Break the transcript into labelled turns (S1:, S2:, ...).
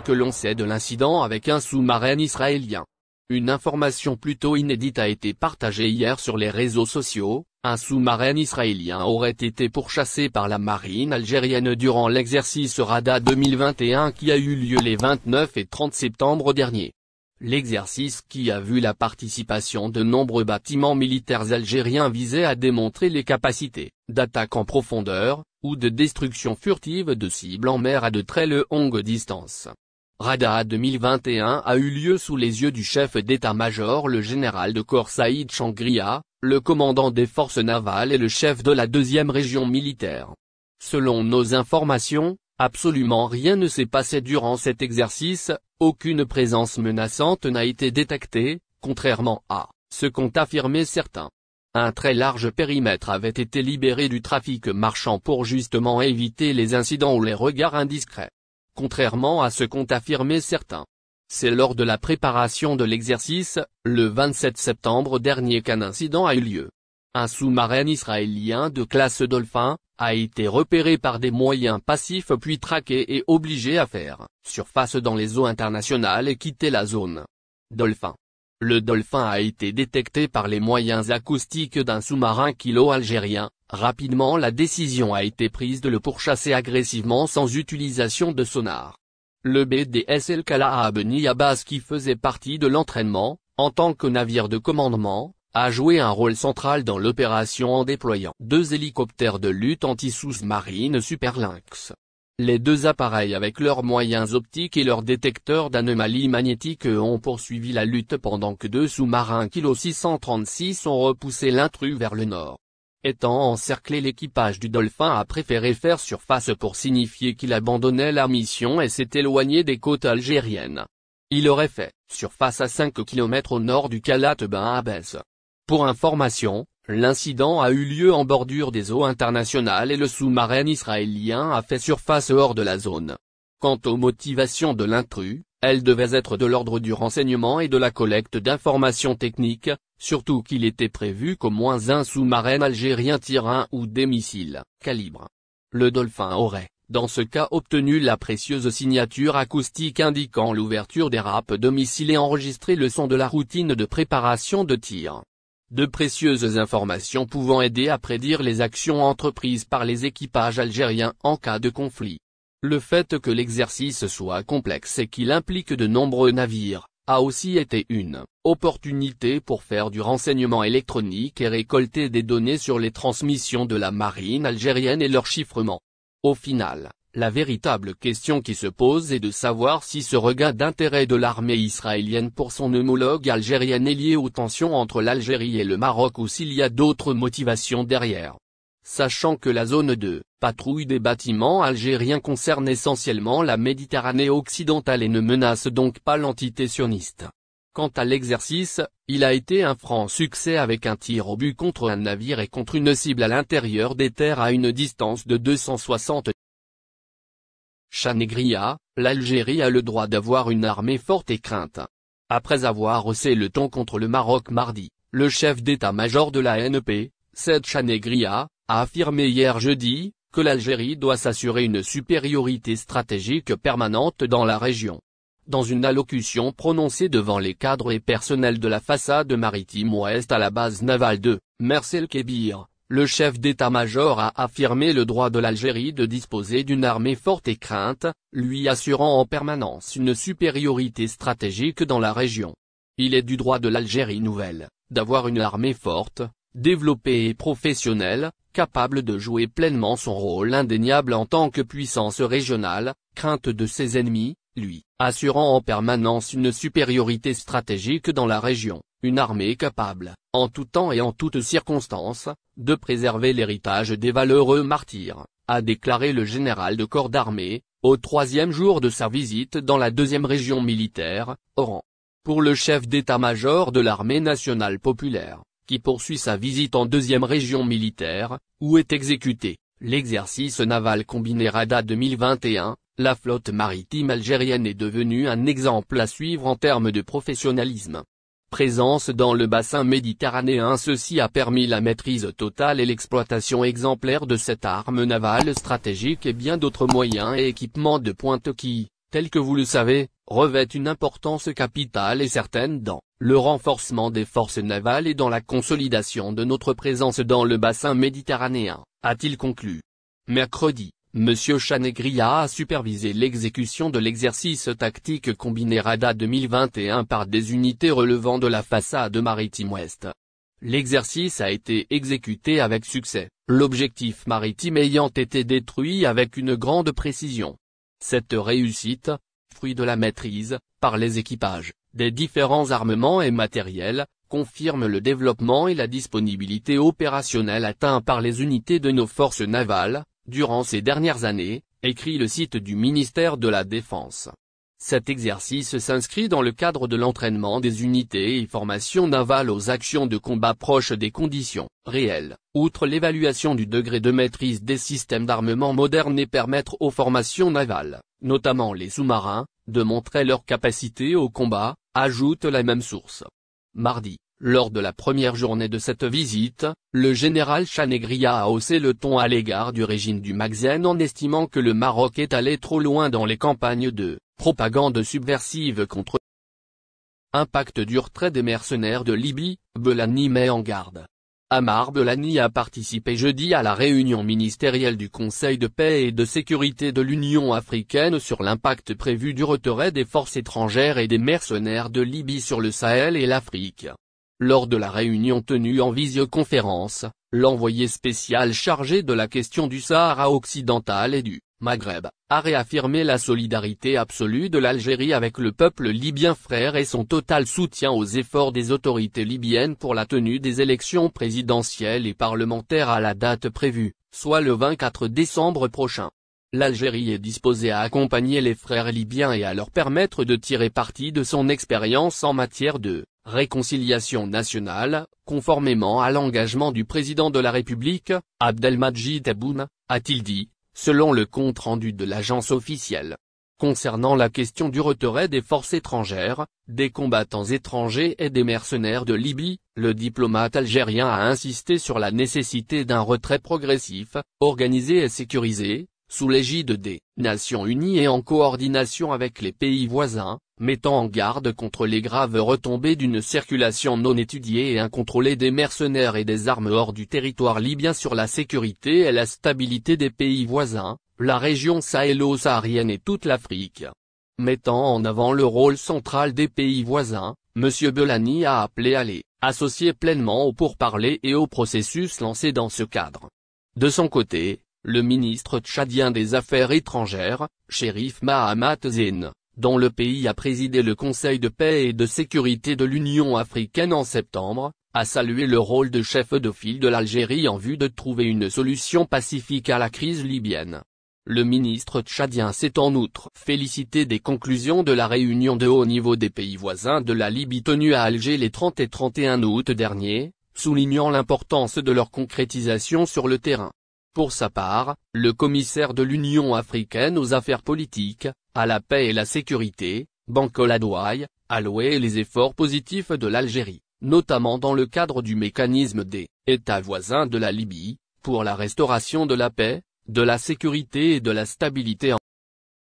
S1: que l'on sait de l'incident avec un sous-marin israélien. Une information plutôt inédite a été partagée hier sur les réseaux sociaux, un sous-marin israélien aurait été pourchassé par la marine algérienne durant l'exercice RADA 2021 qui a eu lieu les 29 et 30 septembre dernier. L'exercice qui a vu la participation de nombreux bâtiments militaires algériens visait à démontrer les capacités, d'attaque en profondeur, ou de destruction furtive de cibles en mer à de très longues distances. Rada 2021 a eu lieu sous les yeux du chef d'état-major le général de corps Saïd Changria, le commandant des forces navales et le chef de la deuxième région militaire. Selon nos informations, absolument rien ne s'est passé durant cet exercice, aucune présence menaçante n'a été détectée, contrairement à ce qu'ont affirmé certains. Un très large périmètre avait été libéré du trafic marchand pour justement éviter les incidents ou les regards indiscrets contrairement à ce qu'ont affirmé certains. C'est lors de la préparation de l'exercice, le 27 septembre dernier qu'un incident a eu lieu. Un sous-marin israélien de classe Dolphin, a été repéré par des moyens passifs puis traqué et obligé à faire surface dans les eaux internationales et quitter la zone. Dolphin. Le Dolphin a été détecté par les moyens acoustiques d'un sous-marin kilo algérien, Rapidement la décision a été prise de le pourchasser agressivement sans utilisation de sonar. Le BDSL à base qui faisait partie de l'entraînement, en tant que navire de commandement, a joué un rôle central dans l'opération en déployant deux hélicoptères de lutte anti-sous-marine Super Lynx. Les deux appareils avec leurs moyens optiques et leurs détecteurs d'anomalies magnétiques ont poursuivi la lutte pendant que deux sous-marins Kilo 636 ont repoussé l'intrus vers le nord étant encerclé l'équipage du Dolphin a préféré faire surface pour signifier qu'il abandonnait la mission et s'est éloigné des côtes algériennes. Il aurait fait surface à 5 km au nord du Kalat ben abès Pour information, l'incident a eu lieu en bordure des eaux internationales et le sous-marin israélien a fait surface hors de la zone. Quant aux motivations de l'intrus, elle devait être de l'ordre du renseignement et de la collecte d'informations techniques, surtout qu'il était prévu qu'au moins un sous-marin algérien tire un ou des missiles calibre. Le Dolphin aurait, dans ce cas obtenu la précieuse signature acoustique indiquant l'ouverture des râpes de missiles et enregistré le son de la routine de préparation de tir. De précieuses informations pouvant aider à prédire les actions entreprises par les équipages algériens en cas de conflit. Le fait que l'exercice soit complexe et qu'il implique de nombreux navires, a aussi été une opportunité pour faire du renseignement électronique et récolter des données sur les transmissions de la marine algérienne et leur chiffrement. Au final, la véritable question qui se pose est de savoir si ce regain d'intérêt de l'armée israélienne pour son homologue algérienne est lié aux tensions entre l'Algérie et le Maroc ou s'il y a d'autres motivations derrière. Sachant que la zone 2, patrouille des bâtiments algériens concerne essentiellement la Méditerranée occidentale et ne menace donc pas l'entité sioniste. Quant à l'exercice, il a été un franc succès avec un tir au but contre un navire et contre une cible à l'intérieur des terres à une distance de 260 Chanegria, l'Algérie a le droit d'avoir une armée forte et crainte. Après avoir haussé le ton contre le Maroc mardi, le chef d'état-major de la NP, Seth Chanegria, a affirmé hier jeudi, que l'Algérie doit s'assurer une supériorité stratégique permanente dans la région. Dans une allocution prononcée devant les cadres et personnels de la façade maritime ouest à la base navale de Mercel Kébir, le chef d'état-major a affirmé le droit de l'Algérie de disposer d'une armée forte et crainte, lui assurant en permanence une supériorité stratégique dans la région. Il est du droit de l'Algérie nouvelle, d'avoir une armée forte, développé et professionnel, capable de jouer pleinement son rôle indéniable en tant que puissance régionale, crainte de ses ennemis, lui, assurant en permanence une supériorité stratégique dans la région, une armée capable, en tout temps et en toutes circonstances, de préserver l'héritage des valeureux martyrs, a déclaré le général de corps d'armée, au troisième jour de sa visite dans la deuxième région militaire, Oran. Pour le chef d'état-major de l'armée nationale populaire, qui poursuit sa visite en deuxième région militaire, où est exécuté, l'exercice naval combiné RADA 2021, la flotte maritime algérienne est devenue un exemple à suivre en termes de professionnalisme. Présence dans le bassin méditerranéen ceci a permis la maîtrise totale et l'exploitation exemplaire de cette arme navale stratégique et bien d'autres moyens et équipements de pointe qui, tel que vous le savez, revêt une importance capitale et certaine dans le renforcement des forces navales et dans la consolidation de notre présence dans le bassin méditerranéen, a-t-il conclu. Mercredi, M. Chanegria a supervisé l'exécution de l'exercice tactique combiné RADA 2021 par des unités relevant de la façade maritime ouest. L'exercice a été exécuté avec succès, l'objectif maritime ayant été détruit avec une grande précision. Cette réussite, fruit de la maîtrise, par les équipages, des différents armements et matériels, confirme le développement et la disponibilité opérationnelle atteint par les unités de nos forces navales, durant ces dernières années, écrit le site du ministère de la Défense. Cet exercice s'inscrit dans le cadre de l'entraînement des unités et formations navales aux actions de combat proches des conditions réelles, outre l'évaluation du degré de maîtrise des systèmes d'armement modernes et permettre aux formations navales notamment les sous-marins, de montrer leur capacité au combat, ajoute la même source. Mardi, lors de la première journée de cette visite, le général Chanegria a haussé le ton à l'égard du régime du Magzen en estimant que le Maroc est allé trop loin dans les campagnes de propagande subversive contre Impact du retrait des mercenaires de Libye, Belani met en garde. Amar Belani a participé jeudi à la réunion ministérielle du Conseil de paix et de sécurité de l'Union africaine sur l'impact prévu du retrait des forces étrangères et des mercenaires de Libye sur le Sahel et l'Afrique. Lors de la réunion tenue en visioconférence, l'envoyé spécial chargé de la question du Sahara occidental et du Maghreb, a réaffirmé la solidarité absolue de l'Algérie avec le peuple libyen frère et son total soutien aux efforts des autorités libyennes pour la tenue des élections présidentielles et parlementaires à la date prévue, soit le 24 décembre prochain. L'Algérie est disposée à accompagner les frères libyens et à leur permettre de tirer parti de son expérience en matière de réconciliation nationale, conformément à l'engagement du président de la République, Abdelmadjid Aboun, a-t-il dit, selon le compte-rendu de l'agence officielle. Concernant la question du retrait des forces étrangères, des combattants étrangers et des mercenaires de Libye, le diplomate algérien a insisté sur la nécessité d'un retrait progressif, organisé et sécurisé, sous l'égide des Nations Unies et en coordination avec les pays voisins, mettant en garde contre les graves retombées d'une circulation non étudiée et incontrôlée des mercenaires et des armes hors du territoire libyen sur la sécurité et la stabilité des pays voisins, la région sahélo-saharienne et toute l'Afrique. Mettant en avant le rôle central des pays voisins, M. Belani a appelé à les associer pleinement au pourparler et au processus lancé dans ce cadre. De son côté, le ministre tchadien des Affaires étrangères, Shérif Mahamat Zine, dont le pays a présidé le Conseil de paix et de sécurité de l'Union africaine en septembre, a salué le rôle de chef de file de l'Algérie en vue de trouver une solution pacifique à la crise libyenne. Le ministre tchadien s'est en outre félicité des conclusions de la réunion de haut niveau des pays voisins de la Libye tenue à Alger les 30 et 31 août dernier, soulignant l'importance de leur concrétisation sur le terrain. Pour sa part, le commissaire de l'Union africaine aux affaires politiques, à la paix et la sécurité, Bankola Douai, a loué les efforts positifs de l'Algérie, notamment dans le cadre du mécanisme des États voisins de la Libye, pour la restauration de la paix, de la sécurité et de la stabilité en